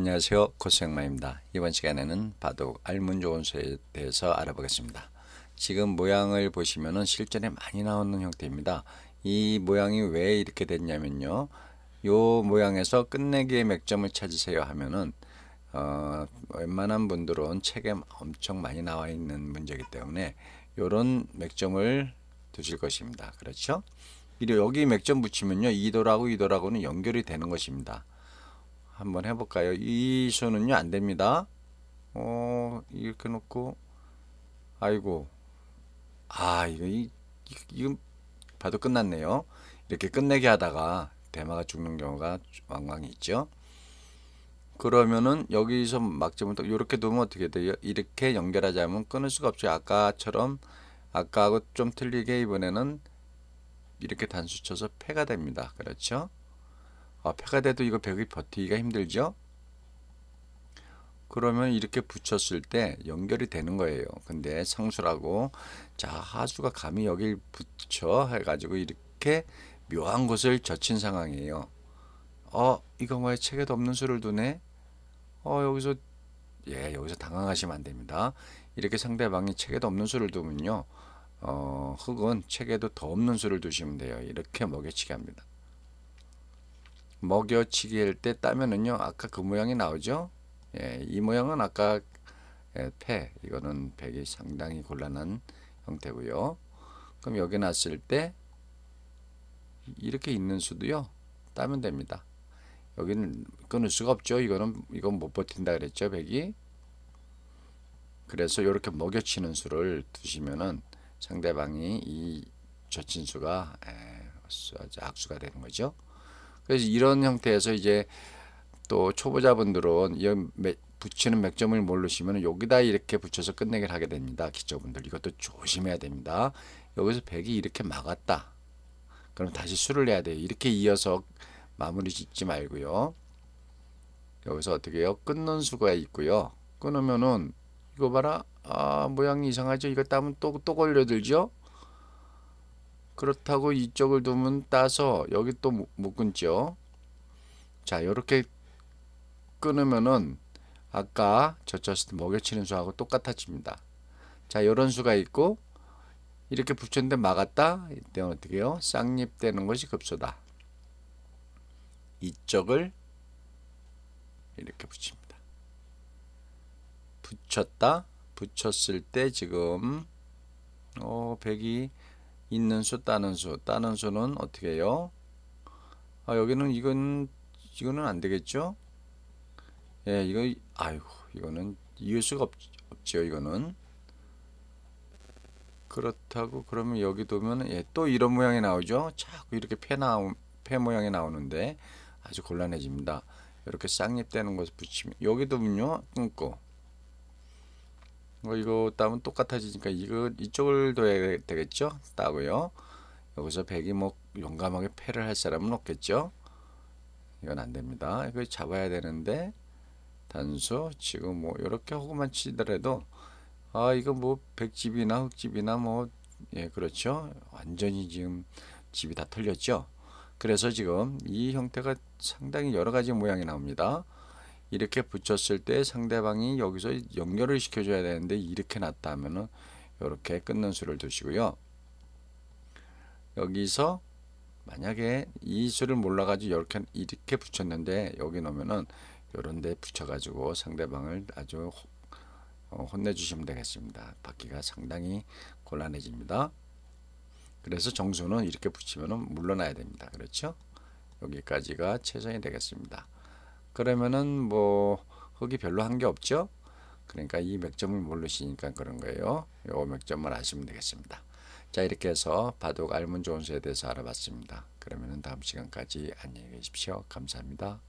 안녕하세요. 코스형마입니다. 이번 시간에는 바둑 알문 조원 수에 대해서 알아보겠습니다. 지금 모양을 보시면은 실전에 많이 나오는 형태입니다. 이 모양이 왜 이렇게 됐냐면요. 요 모양에서 끝내기의 맥점을 찾으세요 하면은 어, 웬만한 분들은 책에 엄청 많이 나와 있는 문제이기 때문에 요런 맥점을 두실 것입니다. 그렇죠? 그리고 여기 맥점 붙이면요. 이도라고 이도라고는 연결이 되는 것입니다. 한번 해볼까요? 이 수는요 안 됩니다. 어 이렇게 놓고 아이고 아 이거 이, 이건 이 봐도 끝났네요. 이렇게 끝내게 하다가 대마가 죽는 경우가 왕왕 있죠. 그러면은 여기서 막점을 딱 이렇게 놓으면 어떻게 돼요? 이렇게 연결하자면 끊을 수가 없죠. 아까처럼 아까하고 좀 틀리게 이번에는 이렇게 단수 쳐서 패가 됩니다. 그렇죠? 앞에가 아, 돼도 이거 배기 버티기가 힘들죠? 그러면 이렇게 붙였을 때 연결이 되는 거예요. 근데 상수라고 자 하수가 감히 여길 붙여 해가지고 이렇게 묘한 곳을 젖힌 상황이에요. 어 이거 뭐야 책에도 없는 수를 두네. 어 여기서 예 여기서 당황하시면 안 됩니다. 이렇게 상대방이 책에도 없는 수를 두면요. 어 흙은 책에도 더 없는 수를 두시면 돼요. 이렇게 먹여치기 합니다. 먹여치기 할 때 따면은요 아까 그 모양이 나오죠 예, 이 모양은 아까 예, 폐 이거는 백이 상당히 곤란한 형태고요 그럼 여기 놨을 때 이렇게 있는 수도요 따면 됩니다 여기는 끊을 수가 없죠 이거는 이건 못 버틴다 그랬죠 백이 그래서 이렇게 먹여치는 수를 두시면은 상대방이 이 젖힌 수가 에, 예, 악수가 되는 거죠 그래서 이런 형태에서 이제 또 초보자분들은 이 붙이는 맥점을 모르시면 여기다 이렇게 붙여서 끝내기를 하게 됩니다. 기초분들 이것도 조심해야 됩니다. 여기서 100이 이렇게 막았다. 그럼 다시 수를 내야 돼요. 이렇게 이어서 마무리 짓지 말고요. 여기서 어떻게 해요? 끊는 수가 있고요. 끊으면은 이거 봐라. 아 모양이 이상하죠? 이거 따면 또, 또 걸려들죠? 그렇다고 이쪽을 두면 따서 여기 또 못 끊죠. 자, 이렇게 끊으면은 아까 저저스트 먹여치는 수하고 똑같아집니다. 자, 이런 수가 있고 이렇게 붙였는데 막았다. 이때 어떻게 해요? 쌍립 되는 것이 급소다. 이쪽을 이렇게 붙입니다. 붙였다. 붙였을 때 지금 어, 백이 있는 수 따는 수 따는 수는 어떻게 해요? 아, 여기는 이건 이거는 안 되겠죠? 예, 이거 아이고 이거는 이을 수가 없, 없지 이거는 그렇다고 그러면 여기 보면 예, 또 이런 모양이 나오죠? 자꾸 이렇게 폐 나오 폐 모양이 나오는데 아주 곤란해집니다. 이렇게 쌍잎되는 것을 붙이면 여기 도면요 끊고 뭐 이거 따면 똑같아지니까 이거 이쪽을 둬야 되겠죠? 따고요. 여기서 백이 뭐 용감하게 패를 할 사람은 없겠죠? 이건 안 됩니다. 이거 잡아야 되는데 단수 지금 뭐 이렇게 허구만 치더라도 아 이거 뭐 백집이나 흑집이나 뭐 예 그렇죠 완전히 지금 집이 다 털렸죠 그래서 지금 이 형태가 상당히 여러 가지 모양이 나옵니다 이렇게 붙였을 때 상대방이 여기서 연결을 시켜줘야 되는데 이렇게 놨다면은 이렇게 끊는 수를 두시고요. 여기서 만약에 이 수를 몰라가지고 이렇게 이렇게 붙였는데 여기 놓으면은이런데 붙여가지고 상대방을 아주 어, 혼내주시면 되겠습니다. 받기가 상당히 곤란해집니다. 그래서 정수는 이렇게 붙이면 물러나야 됩니다. 그렇죠? 여기까지가 최선이 되겠습니다. 그러면은 뭐 흙이 별로 한 게 없죠. 그러니까 이 맥점을 모르시니까 그런 거예요. 요맥점을 아시면 되겠습니다. 자 이렇게 해서 바둑 알문 조언서에 대해서 알아봤습니다. 그러면은 다음 시간까지 안녕히 계십시오. 감사합니다.